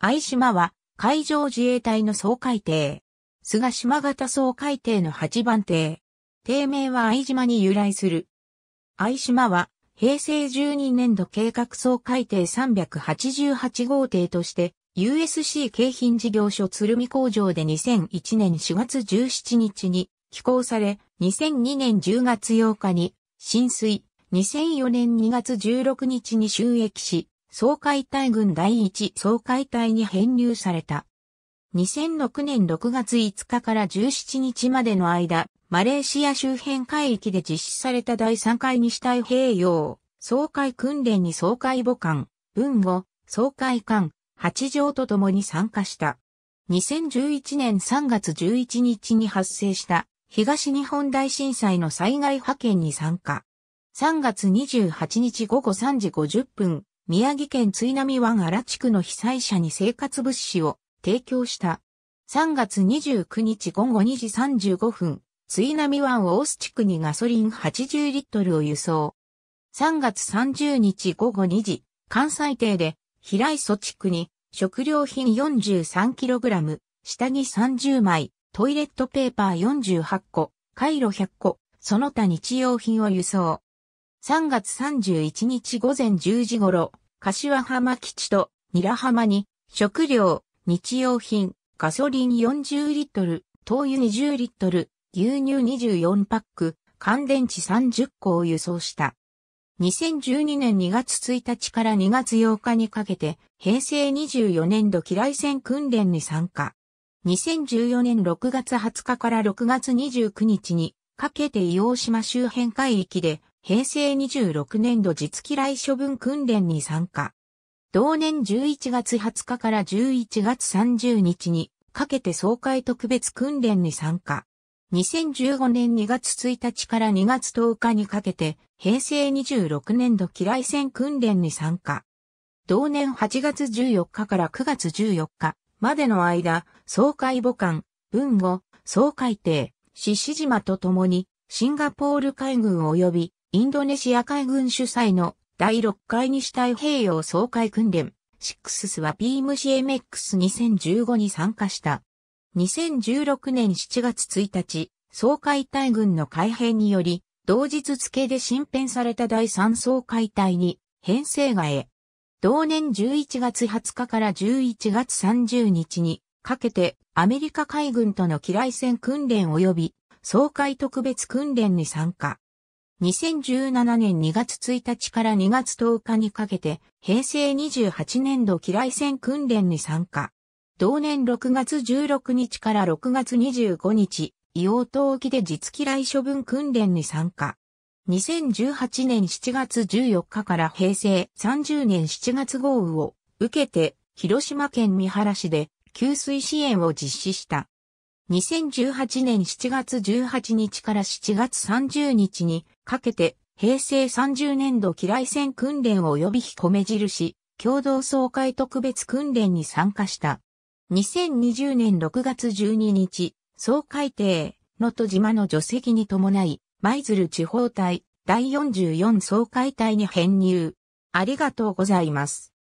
愛島は海上自衛隊の総海艇。菅島型総海艇の8番艇。艇名は愛島に由来する。愛島は平成12年度計画総海艇388号艇として USC 京浜事業所鶴見工場で2001年4月17日に寄港され2002年10月8日に浸水2004年2月16日に収益し総海大軍第一総海大に編入された。2006年6月5日から17日までの間、マレーシア周辺海域で実施された第3回西太平洋、総会訓練に総会母艦、文後、総会艦、八条と共に参加した。2011年3月11日に発生した東日本大震災の災害派遣に参加。3月28日午後3時50分、宮城県津波湾荒地区の被災者に生活物資を提供した。3月29日午後2時35分、津波湾大須地区にガソリン80リットルを輸送。3月30日午後2時、関西邸で平磯地区に食料品 43kg、下着30枚、トイレットペーパー48個、回路100個、その他日用品を輸送。3月31日午前10時頃、柏浜基地とニラ浜に、食料、日用品、ガソリン40リットル、灯油20リットル、牛乳24パック、乾電池30個を輸送した。2012年2月1日から2月8日にかけて、平成24年度機雷戦訓練に参加。2014年6月20日から6月29日にかけて伊王島周辺海域で平成26年度実機雷処分訓練に参加。同年11月20日から11月30日にかけて総会特別訓練に参加。2015年2月1日から2月10日にかけて平成26年度機雷戦訓練に参加。同年8月14日から9月14日までの間、総会母艦、文後、総会艇、獅子島と共にシンガポール海軍及びインドネシア海軍主催の第6回西太平洋総会訓練、シックススは PMCMX2015 に参加した。2016年7月1日、総会隊軍の改編により、同日付で新編された第3総会隊に編成がへ。同年11月20日から11月30日にかけてアメリカ海軍との機雷戦訓練及び総会特別訓練に参加。2017年2月1日から2月10日にかけて、平成28年度機雷戦訓練に参加。同年6月16日から6月25日、硫黄島沖で実機雷処分訓練に参加。2018年7月14日から平成30年7月豪雨を受けて、広島県三原市で給水支援を実施した。2018年7月18日から7月30日にかけて平成30年度機雷戦訓練及び目印共同総会特別訓練に参加した。2020年6月12日、総会艇、野戸島の除籍に伴い、舞鶴地方隊第44総会隊に編入。ありがとうございます。